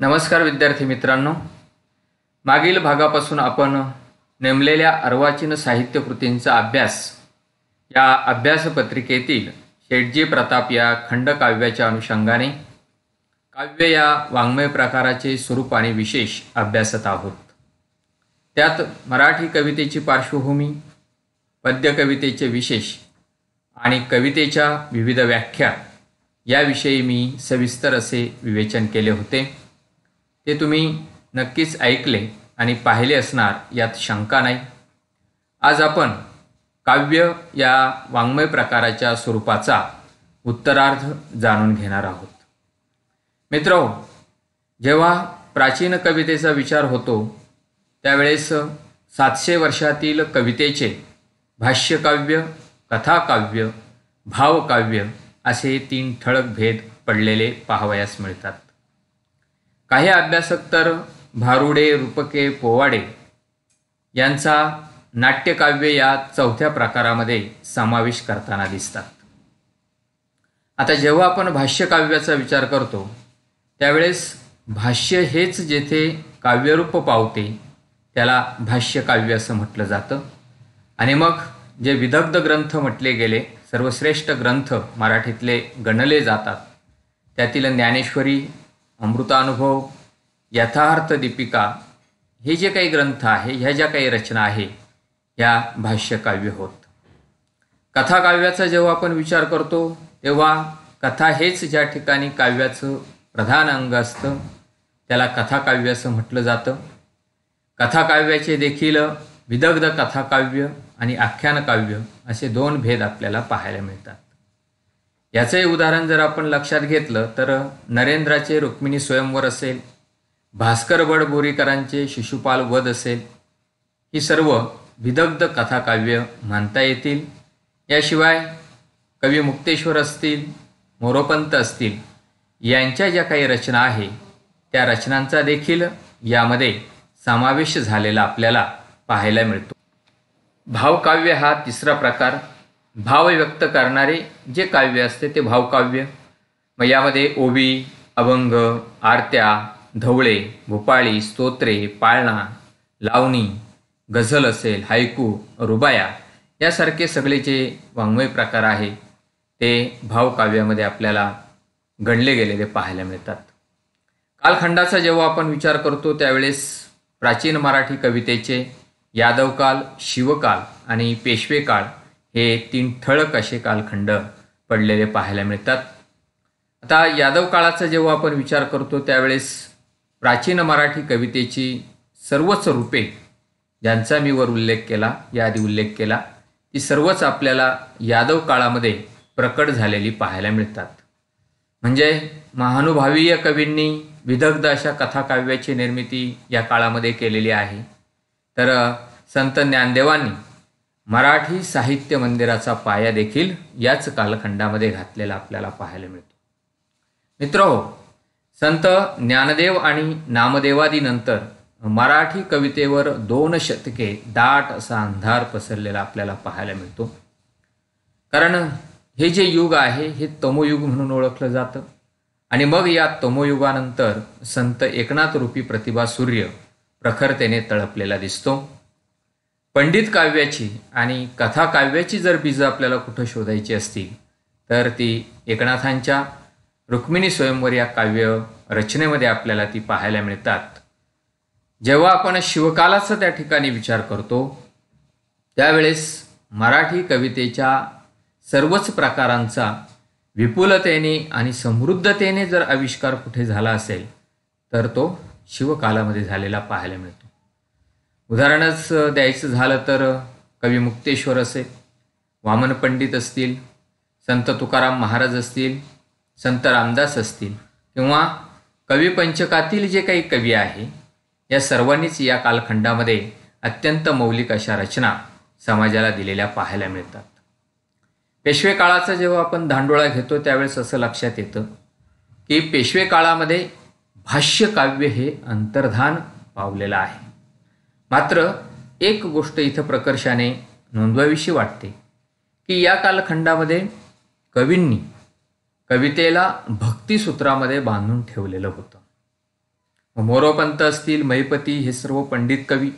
नमस्कार विद्यार्थी मित्रांनो मागील भागापासून आपण नेमलेल्या अर्वाचीन साहित्यकृतींचा अभ्यास या अभ्यासपत्रिकेतील शेटजी प्रताप या खंडकाव्याच्या अनुषंगाने काव्य या वाङ्मय प्रकाराचे स्वरूप आणि विशेष अभ्यासत आहोत त्यात मराठी कवितेची पार्श्वभूमी पद्यकवितेचे विशेष आणि कवितेच्या विविध व्याख्या याविषयी मी सविस्तर असे विवेचन केले होते ते तुम्ही नक्कीच ऐकले आणि पाहिले असणार यात शंका नाही आज आपण काव्य या वाङ्मय प्रकाराच्या स्वरूपाचा उत्तरार्ध जाणून घेणार आहोत मित्र जेव्हा प्राचीन कवितेचा विचार होतो त्यावेळेस सातशे वर्षातील कवितेचे भाष्यकाव्य कथाकाव्य भावकाव्य असे तीन ठळक भेद पडलेले पाहावयास मिळतात काही अभ्यासक तर भारुडे रूपके पोवाडे यांचा नाट्यकाव्य या चौथ्या प्रकारामध्ये समावेश करताना दिसतात आता जेव्हा आपण भाष्यकाव्याचा विचार करतो त्यावेळेस भाष्य हेच जेथे काव्यरूप पावते त्याला भाष्यकाव्य असं म्हटलं जातं आणि मग जे विदग्ध ग्रंथ म्हटले गेले सर्वश्रेष्ठ ग्रंथ मराठीतले गणले जातात त्यातील ज्ञानेश्वरी अमृतानुभव यथार्थ दीपिका हे जे काही ग्रंथ आहे ह्या ज्या काही रचना आहे ह्या भाष्यकाव्य होत कथाकाव्याचा जेव्हा आपण विचार करतो तेव्हा कथा हेच ज्या ठिकाणी काव्याचं प्रधान अंग असतं त्याला कथाकाव्य असं म्हटलं जातं कथाकाव्याचे देखील विदग्ध कथाकाव्य आणि आख्यानकाव्य असे दोन भेद आपल्याला पाहायला मिळतात याचंही उदाहरण जर आपण लक्षात घेतलं तर नरेंद्राचे रुक्मिणी स्वयंवर असेल भास्कर बोरीकरांचे शिशुपाल वध असेल ही सर्व विदग्ध कथाकाव्य मानता येतील याशिवाय कवी मुक्तेश्वर असतील मोरोपंत असतील यांच्या ज्या काही रचना आहे त्या रचनांचा देखील यामध्ये समावेश झालेला आपल्याला पाहायला मिळतो भावकाव्य हा तिसरा प्रकार भाव व्यक्त करणारे जे काव्य असते ते भावकाव्य मग यामध्ये ओवी अभंग आरत्या धवळे भोपाळी स्तोत्रे पाळणा लावणी गझल असेल हायकू रुबाया यासारखे सगळे जे वाङ्मय प्रकार आहे ते भावकाव्यामध्ये आपल्याला गणले गेलेले पाहायला मिळतात कालखंडाचा जेव्हा आपण विचार करतो त्यावेळेस प्राचीन मराठी कवितेचे यादवकाल शिवकाल आणि पेशवेकाळ हे तीन ठळक असे कालखंड पडलेले पाहायला मिळतात आता यादव काळाचा जेव्हा आपण विचार करतो त्यावेळेस प्राचीन मराठी कवितेची सर्वच रूपे ज्यांचा मी वर उल्लेख केला याआधी उल्लेख केला ती सर्वच आपल्याला यादव काळामध्ये प्रकट झालेली पाहायला मिळतात म्हणजे महानुभावीय कवींनी विदग्ध अशा कथाकाव्याची निर्मिती या काळामध्ये केलेली आहे तर संत ज्ञानदेवांनी मराठी साहित्य मंदिराचा पाया देखील याच कालखंडामध्ये घातलेला आपल्याला पाहायला मिळतो मित्र संत ज्ञानदेव आणि नामदेवादीनंतर मराठी कवितेवर दोन शतके दाट असा अंधार पसरलेला आपल्याला पाहायला मिळतो कारण हे जे युग आहे हे तमोयुग म्हणून ओळखलं जातं आणि मग या तमोयुगानंतर संत एकनाथ रूपी प्रतिभा सूर्य प्रखरतेने तळपलेला दिसतो पंडित काव्याची आणि कथा काव्याची जर बीजं आपल्याला कुठं शोधायची असतील तर ती एकनाथांच्या रुक्मिणी स्वयंवर या काव्य रचनेमध्ये आपल्याला ती पाहायला मिळतात जेव्हा आपण शिवकालाचा त्या ठिकाणी विचार करतो त्यावेळेस मराठी कवितेच्या सर्वच प्रकारांचा विपुलतेने आणि समृद्धतेने जर आविष्कार कुठे झाला असेल तर तो शिवकालामध्ये झालेला पाहायला मिळतो उदाहरणच द्यायचं झालं तर कवी मुक्तेश्वर असेल वामन पंडित असतील संत तुकाराम महाराज असतील संत रामदास असतील किंवा कवी पंचकातील जे काही कवी आहे या सर्वांनीच या कालखंडामध्ये अत्यंत मौलिक अशा रचना समाजाला दिलेल्या पाहायला मिळतात पेशवे काळाचा जेव्हा आपण धांडोळा घेतो त्यावेळेस असं लक्षात येतं की पेशवे काळामध्ये भाष्यकाव्य हे अंतर्धान पावलेलं आहे मात्र एक गोष्ट इथं प्रकर्षाने नोंदवावीशी वाटते की या कालखंडामध्ये कवींनी कवितेला भक्तिसूत्रामध्ये बांधून ठेवलेलं होतं मोरोपंत असतील मैपती हे सर्व पंडित कवी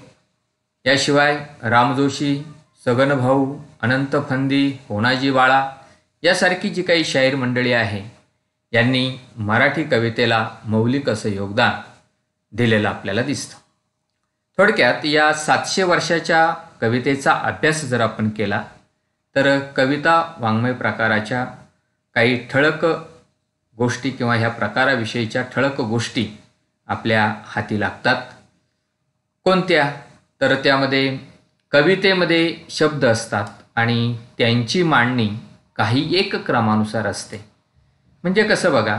याशिवाय रामजोशी सगनभाऊ अनंत फंदी होनाजी बाळा यासारखी जी काही शाहीर मंडळी आहे यांनी मराठी कवितेला मौलिक असं योगदान दिलेलं आपल्याला दिसतं थोडक्यात या सातशे वर्षाच्या कवितेचा अभ्यास जर आपण केला तर कविता वाङ्मय प्रकाराच्या काही ठळक गोष्टी किंवा ह्या प्रकाराविषयीच्या ठळक गोष्टी आपल्या हाती लागतात कोणत्या तर त्यामध्ये कवितेमध्ये शब्द असतात आणि त्यांची मांडणी काही एक क्रमानुसार असते म्हणजे कसं बघा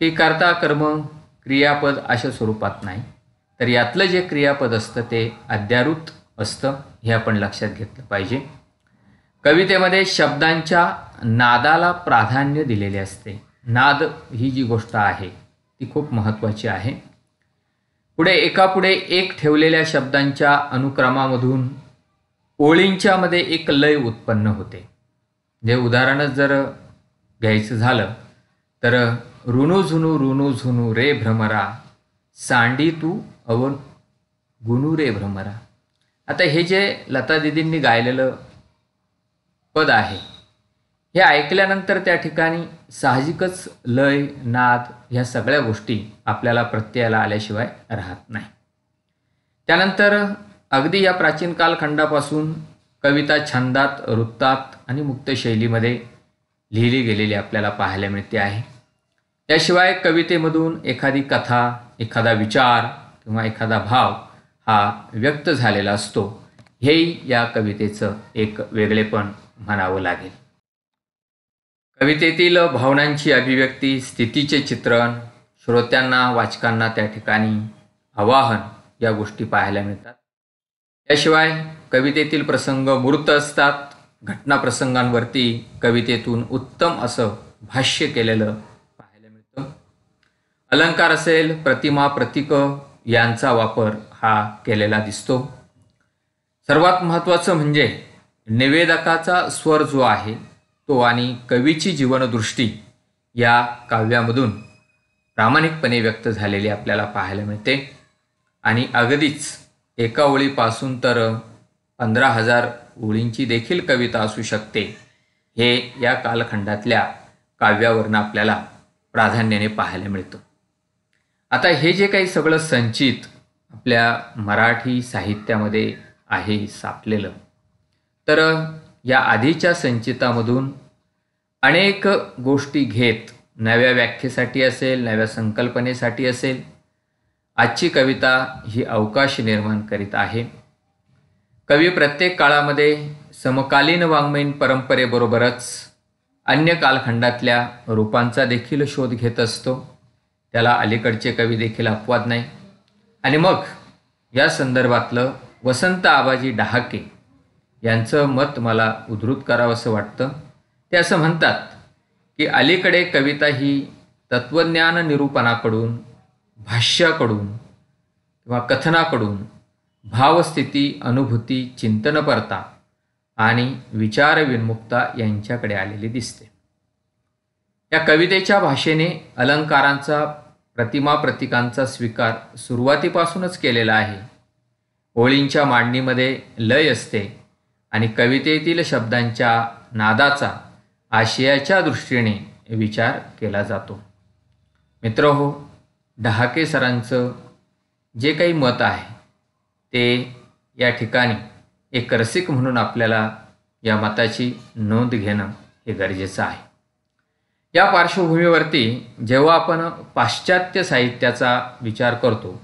की कर्ता कर्म क्रियापद अशा स्वरूपात नाही तर यातलं जे क्रियापद असतं ते अध्यारूत असतं हे आपण लक्षात घेतलं पाहिजे कवितेमध्ये शब्दांच्या नादाला प्राधान्य दिलेले असते नाद ही जी गोष्ट आहे ती खूप महत्त्वाची आहे पुढे एकापुढे एक ठेवलेल्या शब्दांच्या अनुक्रमामधून ओळींच्यामध्ये एक लय उत्पन्न होते जे उदाहरणच जर घ्यायचं झालं तर ऋणुझुनू झुनू रे भ्रमरा सांडी तू गुणू रे भ्रमरा आता हे जे लता दिदींनी गायलेलं पद आहे हे ऐकल्यानंतर त्या ठिकाणी साहजिकच लय नाद ह्या सगळ्या गोष्टी आपल्याला प्रत्ययाला आल्याशिवाय राहत नाही त्यानंतर अगदी या प्राचीन कालखंडापासून कविता छंदात वृत्तात आणि मुक्त शैलीमध्ये लिहिली गेलेली आपल्याला पाहायला मिळते आहे त्याशिवाय कवितेमधून एखादी कथा एखादा विचार किंवा एखादा भाव हा व्यक्त झालेला असतो हे या कवितेचं एक वेगळेपण म्हणावं लागेल कवितेतील भावनांची अभिव्यक्ती स्थितीचे चित्रण श्रोत्यांना वाचकांना त्या ठिकाणी आवाहन या गोष्टी पाहायला मिळतात त्याशिवाय कवितेतील प्रसंग मूर्त असतात घटनाप्रसंगांवरती कवितेतून उत्तम असं भाष्य केलेलं पाहायला मिळतं अलंकार असेल प्रतिमा प्रतीक यांचा वापर हा केलेला दिसतो सर्वात महत्त्वाचं म्हणजे निवेदकाचा स्वर जो आहे तो आणि कवीची जीवनदृष्टी या काव्यामधून प्रामाणिकपणे व्यक्त झालेली आपल्याला पाहायला मिळते आणि अगदीच एका ओळीपासून तर पंधरा हजार ओळींची देखील कविता असू शकते हे या कालखंडातल्या काव्यावरनं आपल्याला प्राधान्याने पाहायला मिळतं आता हे जे काही सगळं संचित आपल्या मराठी साहित्यामध्ये आहे सापलेलं तर या आधीच्या संचितामधून अनेक गोष्टी घेत नव्या व्याख्येसाठी असेल नव्या संकल्पनेसाठी असेल आजची कविता ही अवकाश निर्माण करीत आहे कवी प्रत्येक काळामध्ये समकालीन वाङ्मयीन परंपरेबरोबरच अन्य कालखंडातल्या रूपांचा देखील शोध घेत असतो त्याला अलीकडचे कवी देखील अपवाद नाही आणि मग या संदर्भातलं वसंत आबाजी डहाके यांचं मत मला उद्धृत असं वाटतं ते असं म्हणतात की अलीकडे कविता ही तत्त्वज्ञान निरूपणाकडून भाष्याकडून किंवा कथनाकडून भावस्थिती अनुभूती चिंतनपरता आणि विचारविन्मुक्ता यांच्याकडे आलेली दिसते या कवितेच्या भाषेने अलंकारांचा प्रतिमा प्रतीकांचा स्वीकार सुरुवातीपासूनच केलेला आहे ओळींच्या मांडणीमध्ये लय असते आणि कवितेतील शब्दांच्या नादाचा आशयाच्या दृष्टीने विचार केला जातो मित्र हो डहाके सरांचं जे काही मत आहे ते या ठिकाणी एक रसिक म्हणून आपल्याला या मताची नोंद घेणं हे गरजेचं आहे या पार्श्वभूमीवरती जेव्हा आपण पाश्चात्य साहित्याचा विचार करतो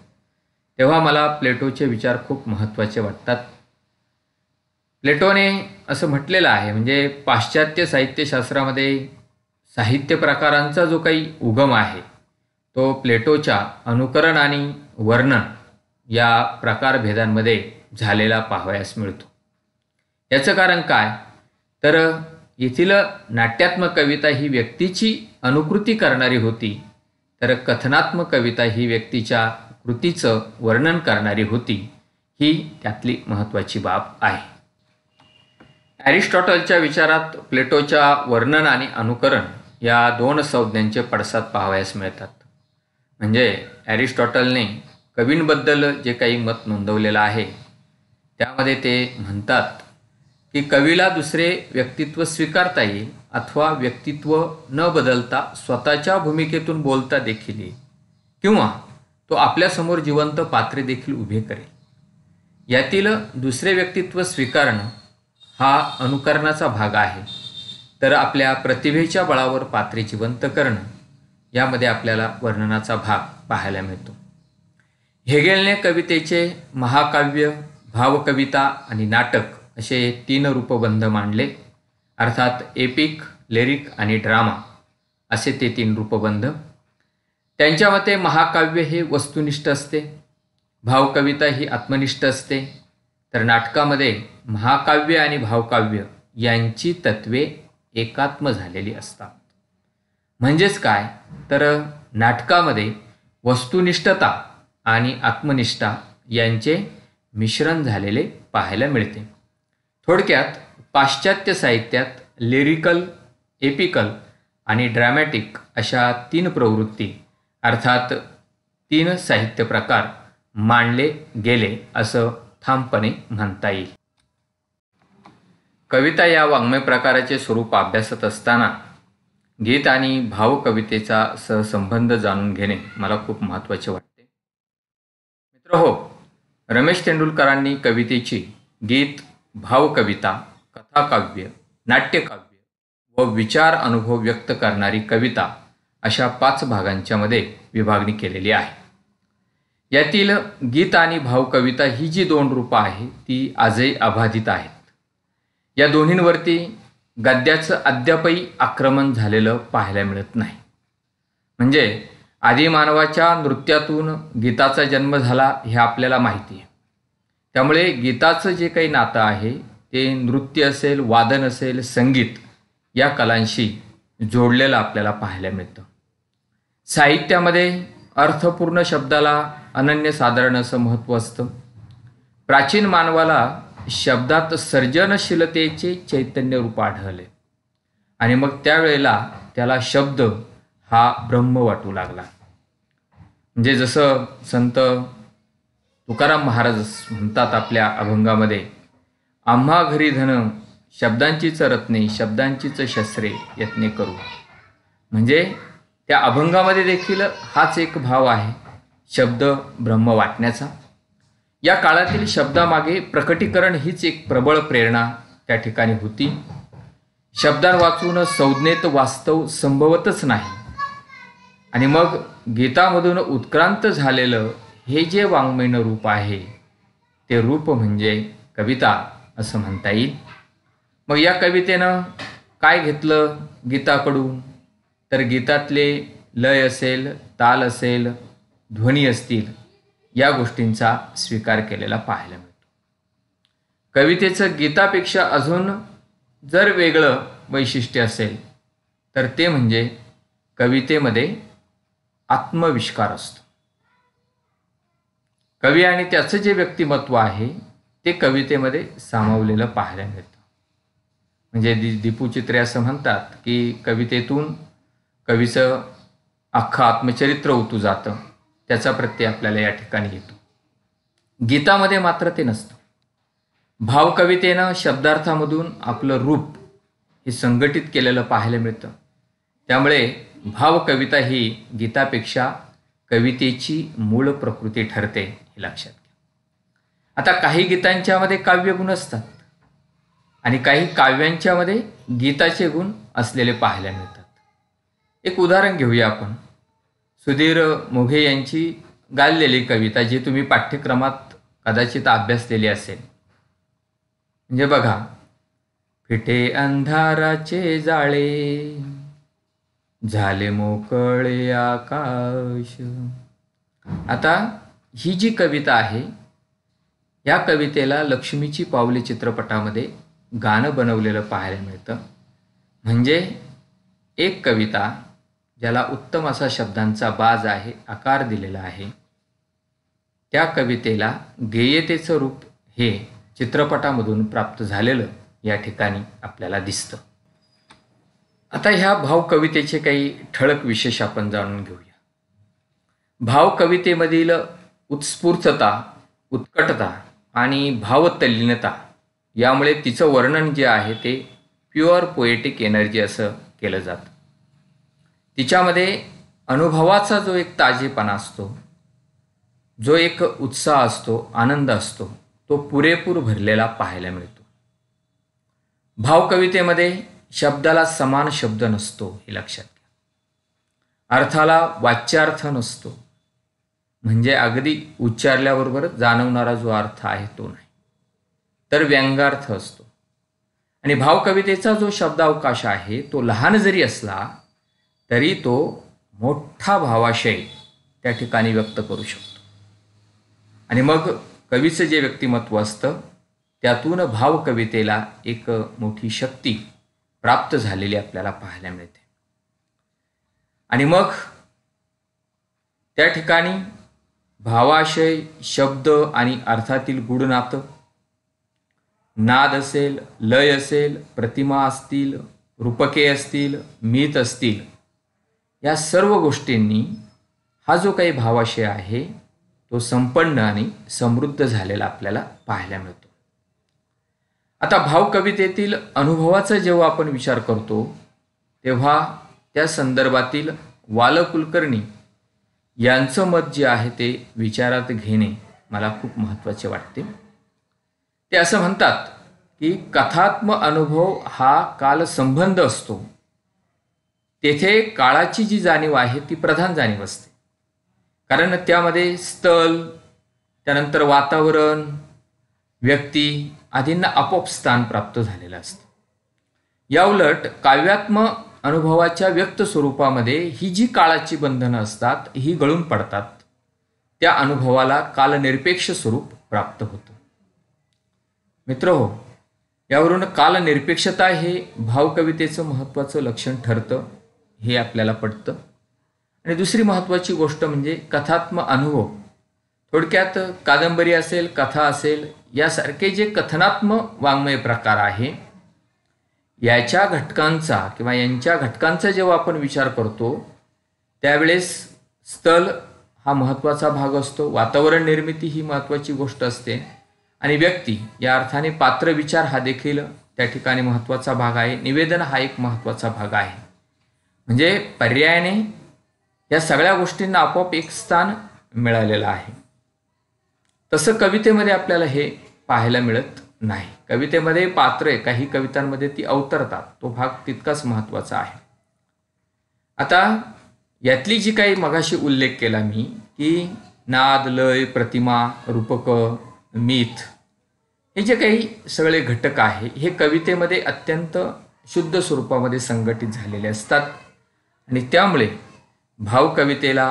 तेव्हा मला प्लेटोचे विचार खूप महत्त्वाचे वाटतात प्लेटोने असं म्हटलेलं आहे म्हणजे पाश्चात्य साहित्यशास्त्रामध्ये साहित्य प्रकारांचा जो काही उगम आहे तो प्लेटोच्या अनुकरण आणि वर्णन या प्रकारभेदांमध्ये झालेला पाहावयास मिळतो याचं कारण काय तर येथील नाट्यात्मक कविता ही व्यक्तीची अनुकृती करणारी होती तर कथनात्मक कविता ही व्यक्तीच्या कृतीचं वर्णन करणारी होती ही त्यातली महत्त्वाची बाब आहे ॲरिस्टॉटलच्या विचारात प्लेटोच्या वर्णन आणि अनुकरण या दोन संज्ञांचे पडसाद पाहावयास मिळतात म्हणजे ॲरिस्टॉटलने कवींबद्दल जे काही मत नोंदवलेलं आहे त्यामध्ये ते म्हणतात की कवीला दुसरे व्यक्तित्व स्वीकारता येईल अथवा व्यक्तित्व न बदलता स्वतःच्या भूमिकेतून बोलता देखील येईल किंवा तो आपल्यासमोर जिवंत पात्रे देखील उभे करेल यातील दुसरे व्यक्तित्व स्वीकारणं हा अनुकरणाचा भाग आहे तर आपल्या प्रतिभेच्या बळावर पात्रे जिवंत करणं यामध्ये आपल्याला वर्णनाचा भाग पाहायला मिळतो हेगेलने कवितेचे महाकाव्य भावकविता आणि नाटक असे तीन रूपबंध मांडले अर्थात एपिक लिरिक आणि ड्रामा असे ते तीन रूपबंध त्यांच्या मते महाकाव्य हे वस्तुनिष्ठ असते भावकविता ही आत्मनिष्ठ असते तर नाटकामध्ये महाकाव्य आणि भावकाव्य यांची तत्वे एकात्म झालेली असतात म्हणजेच काय तर नाटकामध्ये वस्तुनिष्ठता आणि आत्मनिष्ठा यांचे मिश्रण झालेले पाहायला मिळते थोडक्यात पाश्चात्य साहित्यात लिरिकल एपिकल आणि ड्रॅमॅटिक अशा तीन प्रवृत्ती अर्थात तीन साहित्य प्रकार मांडले गेले असं ठामपणे म्हणता येईल कविता या वाङ्मय प्रकाराचे स्वरूप अभ्यासत असताना गीत आणि भावकवितेचा सहसंबंध जाणून घेणे मला खूप महत्त्वाचे वाटते मित्र हो रमेश तेंडुलकरांनी कवितेची गीत भावकविता कथाकाव्य नाट्यकाव्य व विचार अनुभव व्यक्त करणारी कविता अशा पाच भागांच्यामध्ये विभागणी केलेली आहे यातील गीत आणि भावकविता ही जी दोन रूपं आहे ती आजही अबाधित आहेत या दोन्हींवरती गद्याचं अद्यापही आक्रमण झालेलं पाहायला मिळत नाही म्हणजे आदिमानवाच्या नृत्यातून गीताचा जन्म झाला हे आपल्याला माहिती आहे त्यामुळे गीताचं जे काही नातं आहे ते नृत्य असेल वादन असेल संगीत या कलांशी जोडलेलं आपल्याला पाहायला मिळतं साहित्यामध्ये अर्थपूर्ण शब्दाला अनन्यसाधारण असं महत्त्व असतं प्राचीन मानवाला शब्दात सर्जनशीलतेचे चैतन्य रूप आढळले आणि मग त्यावेळेला त्याला शब्द हा ब्रह्म वाटू लागला म्हणजे जसं संत तुकाराम महाराज म्हणतात आपल्या अभंगामध्ये आम्हा घरी धन शब्दांचीच रत्ने शब्दांचीच शस्त्रे यत्ने करू म्हणजे त्या अभंगामध्ये देखील हाच एक भाव आहे शब्द ब्रह्म वाटण्याचा या काळातील शब्दामागे प्रकटीकरण हीच एक प्रबळ प्रेरणा त्या ठिकाणी होती शब्दां वाचून संज्ञेत वास्तव संभवतच नाही आणि मग गीतामधून उत्क्रांत झालेलं हे जे वाङ्मयीन रूप आहे ते रूप म्हणजे कविता असं म्हणता येईल मग या कवितेनं काय घेतलं गीताकडून तर गीतातले लय असेल ताल असेल ध्वनी असतील या गोष्टींचा स्वीकार केलेला पाहायला मिळतो कवितेचं गीतापेक्षा अजून जर वेगळं वैशिष्ट्य असेल तर ते म्हणजे कवितेमध्ये आत्मविष्कार असतो कवी आणि त्याचं जे व्यक्तिमत्व आहे ते कवितेमध्ये सामावलेलं पाहायला मिळतं म्हणजे दि दीपू चित्रे असं म्हणतात की कवितेतून कवीचं अख्खं आत्मचरित्र ओतू जातं त्याचा प्रत्यय आपल्याला या ठिकाणी येतो गीतामध्ये मात्र ते नसतं भावकवितेनं शब्दार्थामधून आपलं रूप हे संघटित केलेलं पाहायला मिळतं त्यामुळे भावकविता ही गीतापेक्षा कवितेची मूळ प्रकृती ठरते हे लक्षात घ्या आता काही गीतांच्यामध्ये गुण असतात आणि काही काव्यांच्यामध्ये गीताचे गुण असलेले पाहायला मिळतात एक उदाहरण घेऊया आपण सुधीर मोघे यांची गायलेली कविता जी तुम्ही पाठ्यक्रमात कदाचित अभ्यासलेली असेल म्हणजे बघा फिटे अंधाराचे जाळे झाले मोकळे आकाश आता ही जी कविता आहे या कवितेला लक्ष्मीची पावली चित्रपटामध्ये गाणं बनवलेलं पाहायला मिळतं म्हणजे एक कविता ज्याला उत्तम असा शब्दांचा बाज आहे आकार दिलेला आहे त्या कवितेला गेयतेचं रूप हे चित्रपटामधून प्राप्त झालेलं या ठिकाणी आपल्याला दिसतं आता ह्या भाव कवितेचे काही ठळक विशेष आपण जाणून घेऊया भाव कवितेमधील उत्स्फूर्तता उत्कटता आणि भावतल्लीनता यामुळे तिचं वर्णन जे आहे ते प्युअर पोएटिक एनर्जी असं केलं जातं तिच्यामध्ये अनुभवाचा जो एक ताजेपणा असतो जो एक उत्साह असतो आनंद असतो तो पुरेपूर भरलेला पाहायला मिळतो भावकवितेमध्ये शब्दाला समान शब्द नसतो हे लक्षात घ्या अर्थाला वाच्यार्थ नसतो म्हणजे अगदी उच्चारल्याबरोबर जाणवणारा जो अर्थ आहे तो नाही तर व्यंगार्थ असतो आणि भावकवितेचा जो शब्दावकाश आहे तो लहान जरी असला तरी तो मोठा भावाशय त्या ठिकाणी व्यक्त करू शकतो आणि मग कवीचं जे व्यक्तिमत्व असतं त्यातून भावकवितेला एक मोठी शक्ती प्राप्त झालेली आपल्याला पाहायला मिळते आणि मग त्या ठिकाणी भावाशय शब्द आणि अर्थातील गूढ नाद असेल लय असेल प्रतिमा असतील रूपके असतील मीत असतील या सर्व गोष्टींनी हा जो काही भावाशय आहे तो संपन्न आणि समृद्ध झालेला आपल्याला पाहायला मिळतो आता भाव कवितेतील अनुभवाचा जेव्हा आपण विचार करतो तेव्हा त्या संदर्भातील वाल कुलकर्णी यांचं मत जे आहे ते विचारात घेणे मला खूप महत्त्वाचे वाटते ते असं म्हणतात की कथात्म अनुभव हा कालसंबंध असतो तेथे काळाची जी जाणीव आहे ती प्रधान जाणीव असते कारण त्यामध्ये स्थल त्यानंतर वातावरण व्यक्ती आदींना आपोआप स्थान प्राप्त झालेलं असतं याउलट काव्यात्म अनुभवाच्या व्यक्त स्वरूपामध्ये ही जी काळाची बंधनं असतात ही गळून पडतात त्या अनुभवाला कालनिरपेक्ष स्वरूप प्राप्त होतं मित्र हो यावरून कालनिरपेक्षता हे भावकवितेचं महत्त्वाचं लक्षण ठरतं हे आपल्याला पडतं आणि दुसरी महत्त्वाची गोष्ट म्हणजे कथात्म अनुभव थोडक्यात कादंबरी असेल कथा असेल यासारखे जे कथनात्म वाङ्मय प्रकार आहे याच्या घटकांचा किंवा यांच्या घटकांचा जेव्हा आपण विचार करतो त्यावेळेस स्थल हा महत्त्वाचा भाग असतो वातावरण निर्मिती ही महत्त्वाची गोष्ट असते आणि व्यक्ती या अर्थाने पात्र विचार हा देखील त्या ठिकाणी महत्त्वाचा भाग आहे निवेदन हा एक महत्त्वाचा भाग आहे म्हणजे पर्यायाने या सगळ्या गोष्टींना आपोआप एक स्थान मिळालेलं आहे तसं कवितेमध्ये आपल्याला हे पाहायला मिळत नाही कवितेमध्ये पात्रे काही कवितांमध्ये ती अवतरतात तो भाग तितकाच महत्वाचा आहे आता यातली जी काही मगाशी उल्लेख केला मी की नाद लय प्रतिमा रूपक मीथ हे जे काही सगळे घटक आहे हे कवितेमध्ये अत्यंत शुद्ध स्वरूपामध्ये संघटित झालेले असतात आणि त्यामुळे भावकवितेला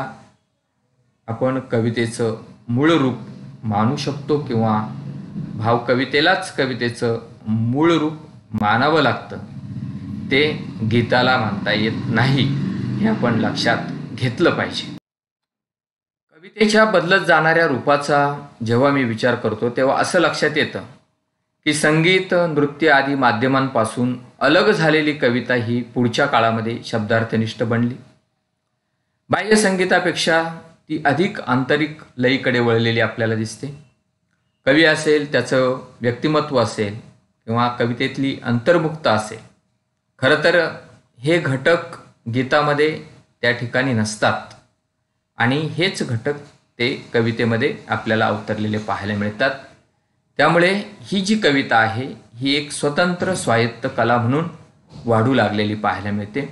आपण कवितेचं मूळ रूप मानू शकतो किंवा भाव कवितेलाच कवितेचं मूळ रूप मानावं लागतं ते गीताला मानता येत नाही हे आपण लक्षात घेतलं पाहिजे कवितेच्या बदलत जाणाऱ्या रूपाचा जेव्हा मी विचार करतो तेव्हा असं लक्षात येतं की संगीत नृत्य आदी माध्यमांपासून अलग झालेली कविता ही पुढच्या काळामध्ये शब्दार्थनिष्ठ बनली बाह्य संगीतापेक्षा ती अधिक आंतरिक लईकडे वळलेली आपल्याला दिसते कवी असेल त्याचं व्यक्तिमत्व असेल किंवा कवितेतली अंतर्मुक्त असेल खरं तर हे घटक गीतामध्ये त्या ठिकाणी नसतात आणि हेच घटक ते कवितेमध्ये आपल्याला अवतरलेले पाहायला मिळतात त्यामुळे ही जी कविता आहे ही एक स्वतंत्र स्वायत्त कला म्हणून वाढू लागलेली पाहायला मिळते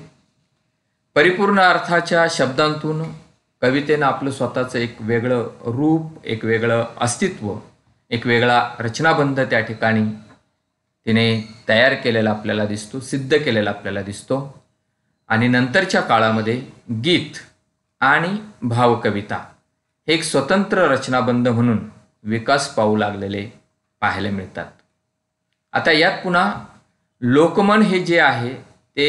परिपूर्ण अर्थाच्या शब्दांतून कवितेनं आपलं स्वतःचं एक वेगळं रूप एक वेगळं अस्तित्व एक वेगळा रचनाबंध त्या ठिकाणी तिने तयार केलेला आपल्याला दिसतो सिद्ध केलेला आपल्याला दिसतो आणि नंतरच्या काळामध्ये गीत आणि भावकविता हे एक स्वतंत्र रचनाबंध म्हणून विकास पाहू लागलेले पाहायला मिळतात आता यात पुन्हा लोकमन हे जे आहे ते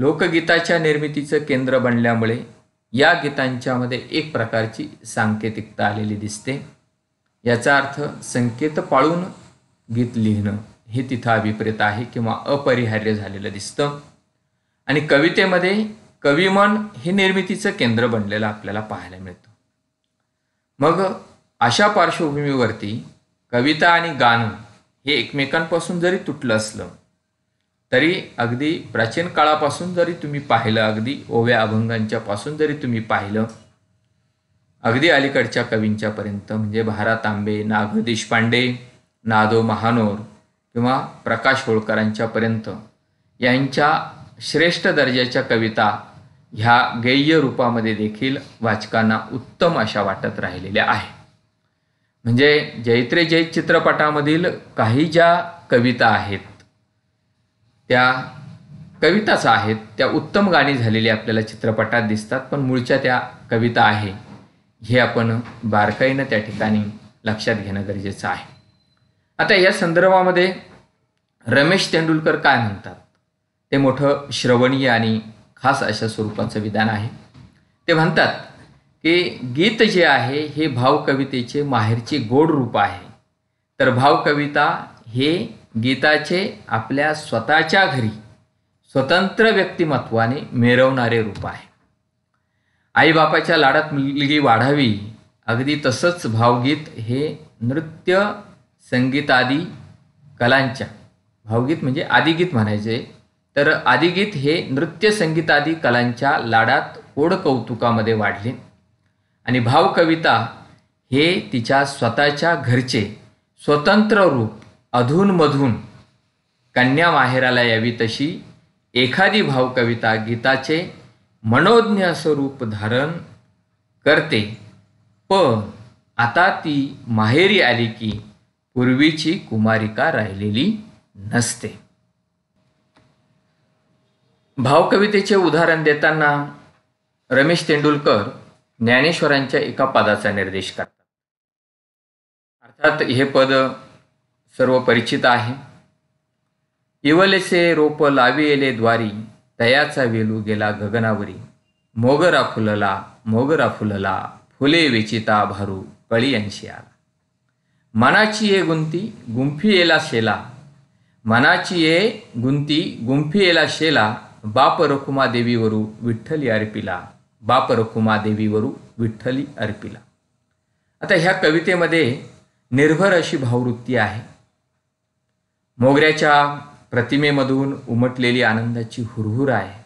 लोकगीताच्या निर्मितीचं केंद्र बनल्यामुळे या गीतांच्यामध्ये एक प्रकारची सांकेतिकता आलेली दिसते याचा अर्थ संकेत पाळून गीत लिहिणं हे तिथं अभिप्रेत आहे किंवा अपरिहार्य झालेलं दिसतं आणि कवितेमध्ये कवीमन हे निर्मितीचं केंद्र बनलेलं आपल्याला पाहायला मिळतं मग अशा पार्श्वभूमीवरती कविता आणि गाणं हे एकमेकांपासून जरी तुटलं असलं तरी अगदी प्राचीन काळापासून जरी तुम्ही पाहिलं अगदी ओव्या अभंगांच्या पासून जरी तुम्ही पाहिलं अगदी अलीकडच्या कवींच्यापर्यंत म्हणजे भारा तांबे नाग देशपांडे नादो महानोर किंवा प्रकाश होळकरांच्यापर्यंत यांच्या श्रेष्ठ दर्जाच्या कविता ह्या गेय्य रूपामध्ये देखील वाचकांना उत्तम अशा वाटत राहिलेल्या आहे म्हणजे जैत्रे जैत चित्रपटामधील काही ज्या कविता आहेत त्या कविताच आहेत त्या उत्तम गाणी झालेली आपल्याला चित्रपटात दिसतात पण मूळच्या त्या कविता आहे हे आपण बारकाईनं त्या ठिकाणी लक्षात घेणं गरजेचं आहे आता या संदर्भामध्ये रमेश तेंडुलकर काय म्हणतात ते मोठं श्रवणीय आणि खास अशा स्वरूपाचं विधान आहे ते म्हणतात की गीत जे आहे हे भावकवितेचे माहेरचे गोड रूप आहे तर भावकविता हे गीताचे आपल्या स्वतःच्या घरी स्वतंत्र व्यक्तिमत्वाने मिरवणारे रूप आहे बापाच्या लाडात मुलगी वाढावी अगदी तसंच भावगीत हे नृत्य संगीतादी कलांच्या भावगीत म्हणजे आदिगीत म्हणायचे तर आदिगीत हे नृत्य संगीतादी कलांच्या लाडात ओढ कौतुकामध्ये वाढले आणि भावकविता हे तिच्या स्वतःच्या घरचे स्वतंत्र रूप अधूनमधून कन्या माहेराला यावी तशी एखादी भावकविता गीताचे स्वरूप धारण करते पण आता ती माहेरी आली की पूर्वीची कुमारिका राहिलेली नसते भावकवितेचे उदाहरण देताना रमेश तेंडुलकर ज्ञानेश्वरांच्या एका पदाचा निर्देश करतात अर्थात हे पद सर्व परिचित आहे इवलेसे रोप येले द्वारी तयाचा वेलू गेला गगनावरी मोगरा फुलला मोगरा फुलला फुले विचिता भारू कळी अंशी आला मनाची ये गुंती गुंफी येला शेला मनाची ये गुंती गुंफी येला शेला बाप रखुमा देवीवरू विठ्ठली अर्पिला बाप रखुमा देवीवरू विठ्ठली अर्पिला आता ह्या कवितेमध्ये निर्भर अशी भाववृत्ती आहे मोगऱ्याच्या प्रतिमेमधून उमटलेली आनंदाची हुरहुर आहे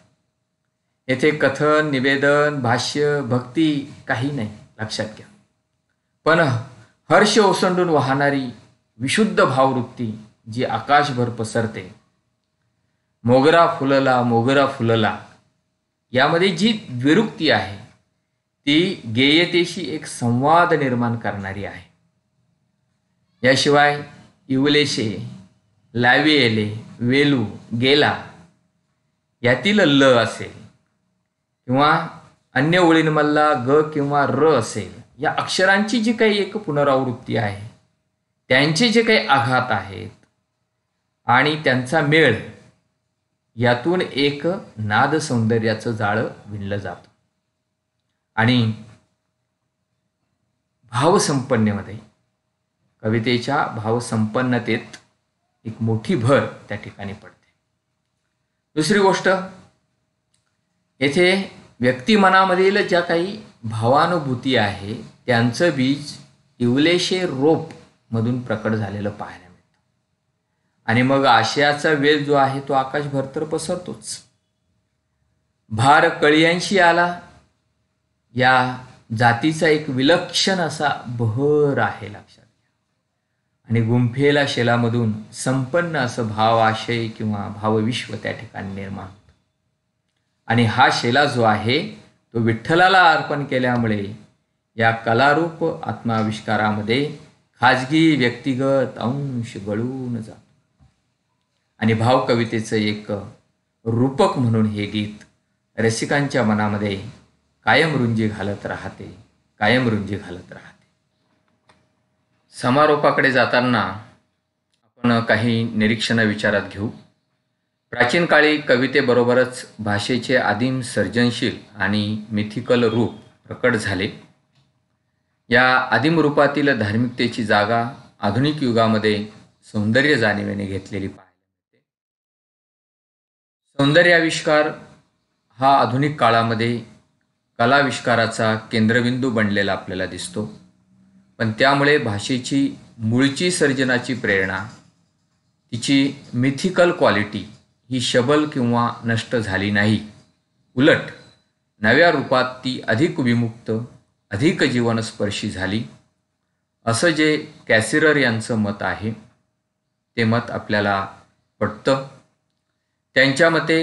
येथे कथन निवेदन भाष्य भक्ती काही नाही लक्षात घ्या पण हर्ष ओसंडून वाहणारी विशुद्ध भाववृत्ती जी आकाशभर पसरते मोगरा फुलला मोगरा फुलला यामध्ये जी विरुक्ती आहे ती गेयतेशी एक संवाद निर्माण करणारी आहे याशिवाय इवलेशे लावेले वेलू गेला यातील ल असेल किंवा अन्य ओळींमधला ग किंवा र असेल या अक्षरांची जी काही एक पुनरावृत्ती आहे त्यांचे जे काही आघात आहेत आणि त्यांचा मेळ यातून एक नाद सौंदर्याचं जाळं विणलं जातं आणि भावसंपन्नेमध्ये कवितेच्या भावसंपन्नतेत एक मोठी भर त्या ठिकाणी पडते दुसरी गोष्ट येथे व्यक्तिमनामधील ज्या काही भावानुभूती आहे त्यांचं बीज इवलेशे मधून प्रकट झालेलं पाहायला मिळतं आणि मग आशयाचा वेद जो आहे तो आकाशभर तर पसरतोच भार कळियांशी आला या जातीचा एक विलक्षण असा भर आहे लक्षात आणि गुंफेला शेलामधून संपन्न असं भाव आशय किंवा भावविश्व त्या ठिकाणी निर्माण होतं आणि हा शेला जो आहे तो विठ्ठलाला अर्पण केल्यामुळे या कलारूप आत्माविष्कारामध्ये खाजगी व्यक्तिगत अंश गळून जातो आणि भावकवितेचं एक रूपक म्हणून हे गीत रसिकांच्या मनामध्ये कायम रुंजी घालत राहते कायम रुंजी घालत राहते समारोपाकडे जाताना आपण काही निरीक्षणं विचारात घेऊ प्राचीन काळी कवितेबरोबरच भाषेचे आदिम सर्जनशील आणि मिथिकल रूप प्रकट झाले या आदिम रूपातील धार्मिकतेची जागा आधुनिक युगामध्ये सौंदर्य जाणीवेने घेतलेली पाहायला मिळते सौंदर्याविष्कार हा आधुनिक काळामध्ये कलाविष्काराचा केंद्रबिंदू बनलेला आपल्याला दिसतो पण त्यामुळे भाषेची मूळची सर्जनाची प्रेरणा तिची मिथिकल क्वालिटी ही शबल किंवा नष्ट झाली नाही उलट नव्या रूपात ती अधिक विमुक्त अधिक जीवनस्पर्शी झाली असं जे कॅसिरर यांचं मत आहे ते मत आपल्याला पटतं त्यांच्या मते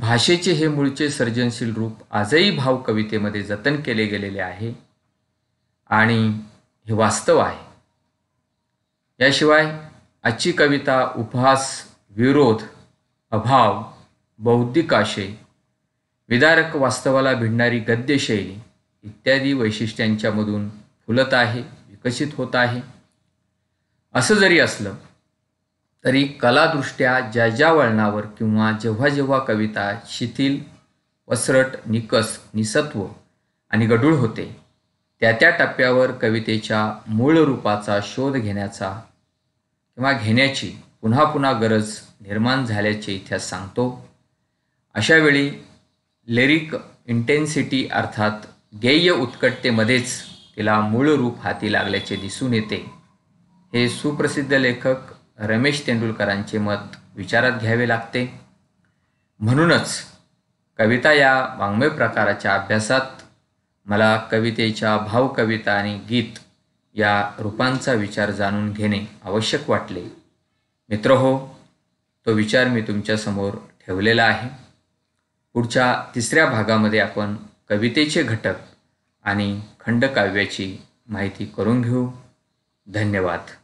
भाषेचे हे मूळचे सर्जनशील रूप आजही भाव कवितेमध्ये जतन केले गेलेले आहे आणि हे वास्तव आहे याशिवाय आजची कविता उपहास विरोध अभाव बौद्धिक आशय विदारक वास्तवाला भिडणारी गद्यशैली इत्यादी वैशिष्ट्यांच्यामधून फुलत आहे विकसित होत आहे असं जरी असलं तरी कलादृष्ट्या ज्या ज्या वळणावर किंवा जेव्हा जेव्हा कविता शिथिल वसरट निकस निसत्व आणि गडूळ होते त्या त्या टप्प्यावर कवितेच्या मूळ रूपाचा शोध घेण्याचा किंवा घेण्याची पुन्हा पुन्हा गरज निर्माण झाल्याचे इतिहास सांगतो अशावेळी लिरिक इंटेन्सिटी अर्थात गेय उत्कटतेमध्येच तिला मूळ रूप हाती लागल्याचे दिसून येते हे सुप्रसिद्ध लेखक रमेश तेंडुलकरांचे मत विचारात घ्यावे लागते म्हणूनच कविता या वाङ्मय प्रकाराच्या अभ्यासात मला कवितेच्या भावकविता आणि गीत या रूपांचा विचार जाणून घेणे आवश्यक वाटले मित्र हो तो विचार मी तुमच्यासमोर ठेवलेला आहे पुढच्या तिसऱ्या भागामध्ये आपण कवितेचे घटक आणि खंडकाव्याची माहिती करून घेऊ धन्यवाद